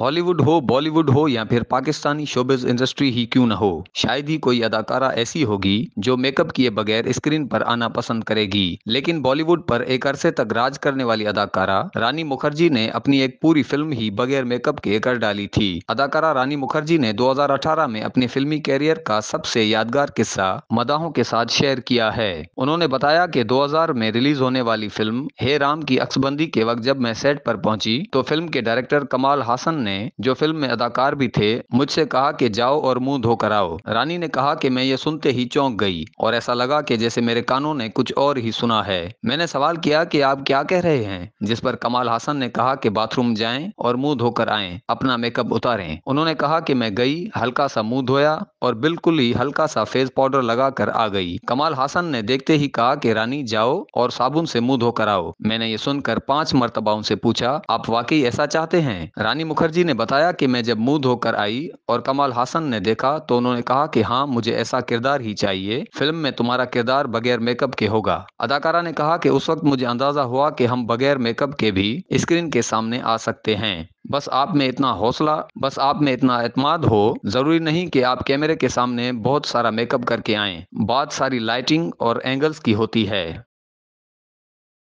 Hollywood हो बॉलीवुड हो या फिर पाकिस्तानी शोबिज इंडस्ट्री ही क्यों ना हो शायद ही कोई अदाकारा ऐसी होगी जो मेकअप किए बगैर स्क्रीन पर आना पसंद करेगी लेकिन बॉलीवुड पर एक अरसे तक राज करने वाली अदाकारा रानी मुखर्जी ने अपनी एक पूरी फिल्म ही बगैर मेकअप के कर डाली थी अदाकारा रानी मुखर्जी ने दो में अपने फिल्मी कैरियर का सबसे यादगार किस्सा मदाहों के साथ शेयर किया है उन्होंने बताया की दो में रिलीज होने वाली फिल्म हे राम की अक्सबंदी के वक्त जब मैं सेट पर पहुंची तो फिल्म के डायरेक्टर कमाल हासन ने जो फिल्म में अदाकार भी थे मुझसे कहा कि जाओ और मुंह धोकर आओ रानी ने कहा कि मैं ये सुनते ही चौंक गई और ऐसा लगा कि जैसे मेरे कानों ने कुछ और ही सुना है मैंने सवाल किया कि आप क्या कह रहे हैं जिस पर कमाल हासन ने कहा कि बाथरूम जाएं और मुंह धोकर आएं अपना मेकअप उतारें उन्होंने कहा कि मैं गई हल्का सा मुंह धोया और बिल्कुल ही हल्का सा फेस पाउडर लगाकर आ गई कमाल हासन ने देखते ही कहा कि रानी जाओ और साबुन से मुंह धोकर आओ मैंने ये सुनकर पांच मरतबा उनसे पूछा आप वाकई ऐसा चाहते हैं रानी मुखर्जी जी ने बताया कि मैं जब मुंह धोकर आई और कमाल हासन ने देखा तो उन्होंने कहा कि हाँ मुझे ऐसा किरदार ही चाहिए फिल्म में तुम्हारा किरदार बगैर मेकअप के होगा अदाकारा ने कहा कि उस वक्त मुझे अंदाजा हुआ कि हम बगैर मेकअप के भी स्क्रीन के सामने आ सकते हैं बस आप में इतना हौसला बस आप में इतना एतमाद हो जरूरी नहीं कि आप कैमरे के सामने बहुत सारा मेकअप करके आए बात सारी लाइटिंग और एंगल्स की होती है